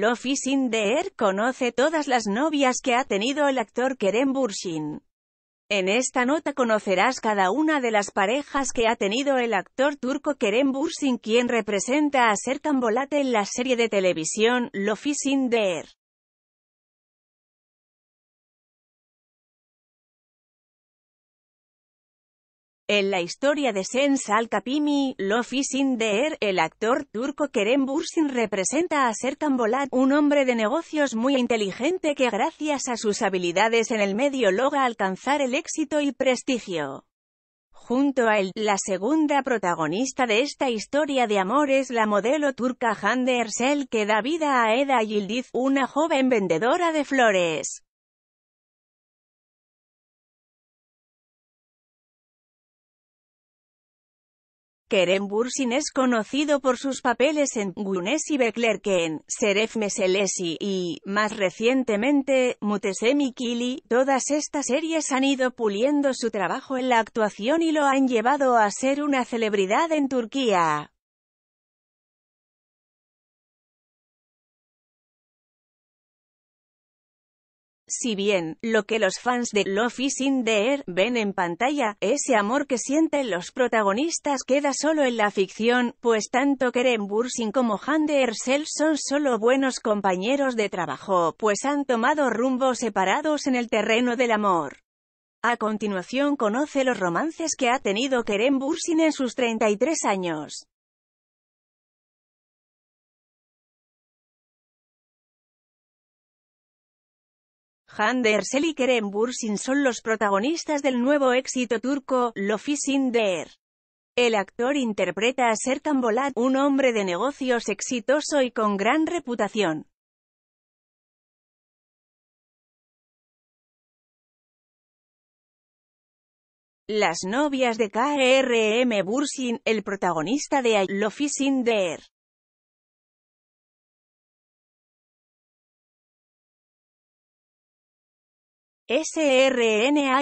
Lofi is conoce todas las novias que ha tenido el actor Kerem Burshin. En esta nota conocerás cada una de las parejas que ha tenido el actor turco Kerem Bursin quien representa a Serkan Bolat en la serie de televisión Lofi is En la historia de Sen al-Kapimi, Lofi is el actor turco Kerem Bursin representa a Serkan Bolat, un hombre de negocios muy inteligente que gracias a sus habilidades en el medio logra alcanzar el éxito y prestigio. Junto a él, la segunda protagonista de esta historia de amor es la modelo turca Hande Ersel que da vida a Eda Yildiz, una joven vendedora de flores. Kerem Bursin es conocido por sus papeles en Gunes y Beklerken, Seref Meselesi y, más recientemente, Mutesemi Kili. Todas estas series han ido puliendo su trabajo en la actuación y lo han llevado a ser una celebridad en Turquía. Si bien, lo que los fans de Love is in the Air ven en pantalla, ese amor que sienten los protagonistas queda solo en la ficción, pues tanto Keren Bursin como Han de Ersel son solo buenos compañeros de trabajo, pues han tomado rumbos separados en el terreno del amor. A continuación conoce los romances que ha tenido Keren Bursin en sus 33 años. Han Dersel y Kerem Bursin son los protagonistas del nuevo éxito turco, Lofi Sinder. El actor interpreta a Serkan Bolat, un hombre de negocios exitoso y con gran reputación. Las novias de K.R.M. Bursin, el protagonista de Lo Lofi Serena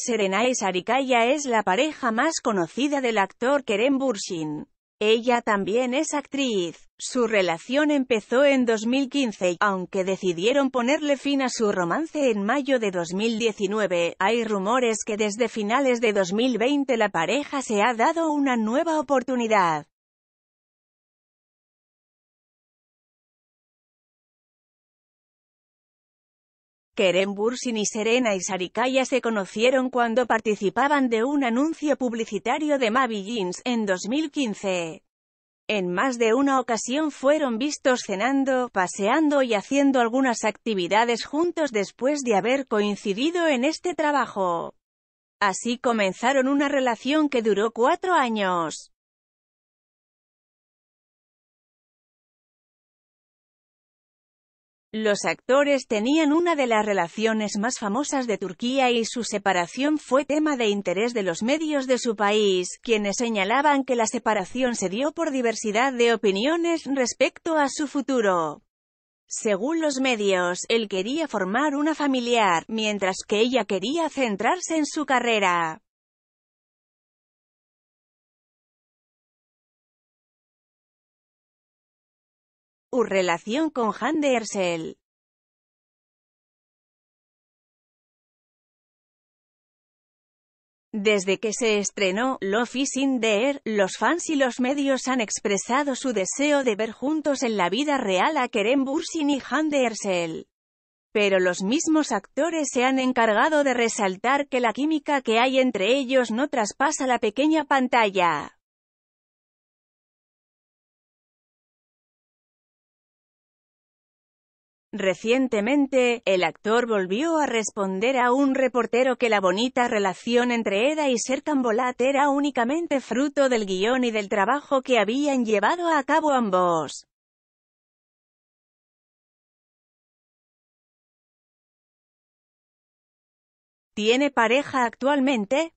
Serenae Sarikaya es la pareja más conocida del actor Kerem Burshin. Ella también es actriz. Su relación empezó en 2015, aunque decidieron ponerle fin a su romance en mayo de 2019. Hay rumores que desde finales de 2020 la pareja se ha dado una nueva oportunidad. Keren Bursin y Serena y Sarikaya se conocieron cuando participaban de un anuncio publicitario de Mavi Jeans en 2015. En más de una ocasión fueron vistos cenando, paseando y haciendo algunas actividades juntos después de haber coincidido en este trabajo. Así comenzaron una relación que duró cuatro años. Los actores tenían una de las relaciones más famosas de Turquía y su separación fue tema de interés de los medios de su país, quienes señalaban que la separación se dio por diversidad de opiniones respecto a su futuro. Según los medios, él quería formar una familiar, mientras que ella quería centrarse en su carrera. U relación con Han de Ersel. Desde que se estrenó Love is in the Air, los fans y los medios han expresado su deseo de ver juntos en la vida real a Kerem Bursin y Han de Ersel. Pero los mismos actores se han encargado de resaltar que la química que hay entre ellos no traspasa la pequeña pantalla. Recientemente, el actor volvió a responder a un reportero que la bonita relación entre Eda y Serkan Bolat era únicamente fruto del guión y del trabajo que habían llevado a cabo ambos. ¿Tiene pareja actualmente?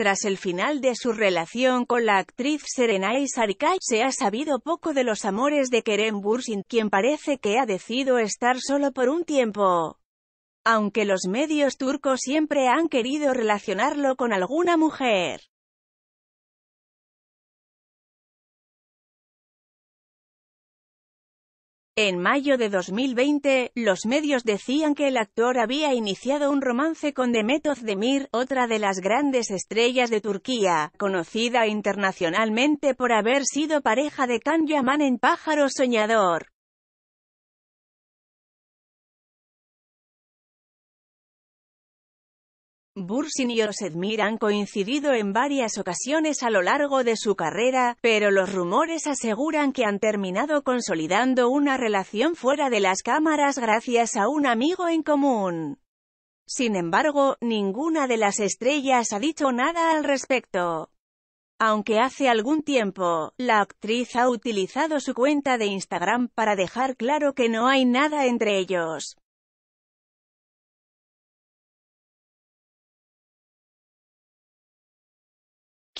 Tras el final de su relación con la actriz Serenay Sarikay, se ha sabido poco de los amores de Kerem Bursin, quien parece que ha decidido estar solo por un tiempo. Aunque los medios turcos siempre han querido relacionarlo con alguna mujer. En mayo de 2020, los medios decían que el actor había iniciado un romance con Demet Özdemir, otra de las grandes estrellas de Turquía, conocida internacionalmente por haber sido pareja de Can Yaman en Pájaro Soñador. Bursin y Osedmir han coincidido en varias ocasiones a lo largo de su carrera, pero los rumores aseguran que han terminado consolidando una relación fuera de las cámaras gracias a un amigo en común. Sin embargo, ninguna de las estrellas ha dicho nada al respecto. Aunque hace algún tiempo, la actriz ha utilizado su cuenta de Instagram para dejar claro que no hay nada entre ellos.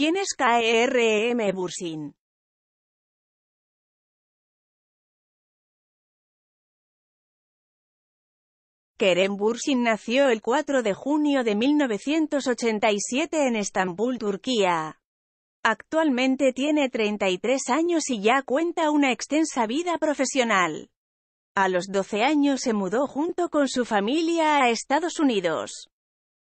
¿Quién es KRM e Bursin? Kerem Bursin nació el 4 de junio de 1987 en Estambul, Turquía. Actualmente tiene 33 años y ya cuenta una extensa vida profesional. A los 12 años se mudó junto con su familia a Estados Unidos.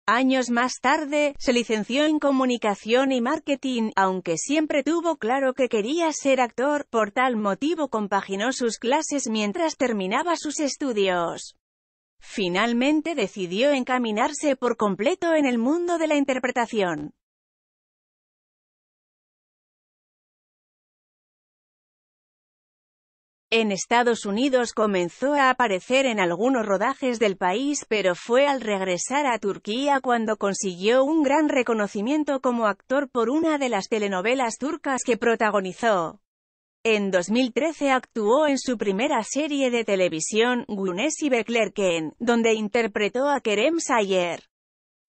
Años más tarde, se licenció en comunicación y marketing, aunque siempre tuvo claro que quería ser actor, por tal motivo compaginó sus clases mientras terminaba sus estudios. Finalmente decidió encaminarse por completo en el mundo de la interpretación. En Estados Unidos comenzó a aparecer en algunos rodajes del país pero fue al regresar a Turquía cuando consiguió un gran reconocimiento como actor por una de las telenovelas turcas que protagonizó. En 2013 actuó en su primera serie de televisión, y Beklerken, donde interpretó a Kerem Sayer.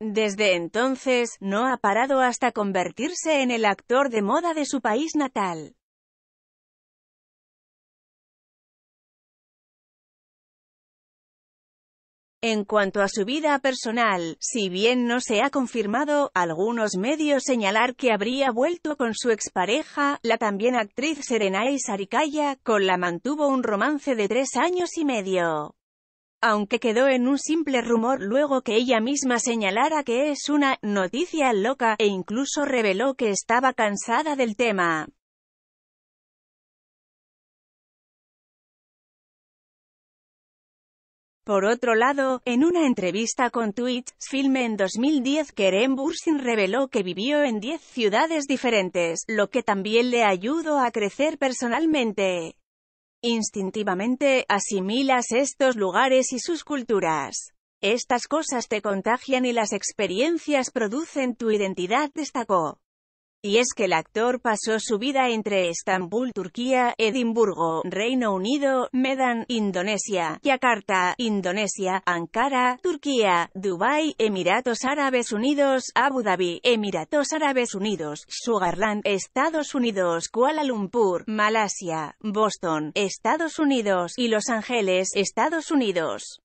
Desde entonces, no ha parado hasta convertirse en el actor de moda de su país natal. En cuanto a su vida personal, si bien no se ha confirmado, algunos medios señalar que habría vuelto con su expareja, la también actriz Serenay Sarikaya, con la mantuvo un romance de tres años y medio. Aunque quedó en un simple rumor luego que ella misma señalara que es una «noticia loca» e incluso reveló que estaba cansada del tema. Por otro lado, en una entrevista con Twitch filme en 2010, Kerem Bursin reveló que vivió en 10 ciudades diferentes, lo que también le ayudó a crecer personalmente. Instintivamente, asimilas estos lugares y sus culturas. Estas cosas te contagian y las experiencias producen tu identidad, destacó. Y es que el actor pasó su vida entre Estambul, Turquía, Edimburgo, Reino Unido, Medan, Indonesia, Yakarta, Indonesia, Ankara, Turquía, Dubái, Emiratos Árabes Unidos, Abu Dhabi, Emiratos Árabes Unidos, Sugarland, Estados Unidos, Kuala Lumpur, Malasia, Boston, Estados Unidos y Los Ángeles, Estados Unidos.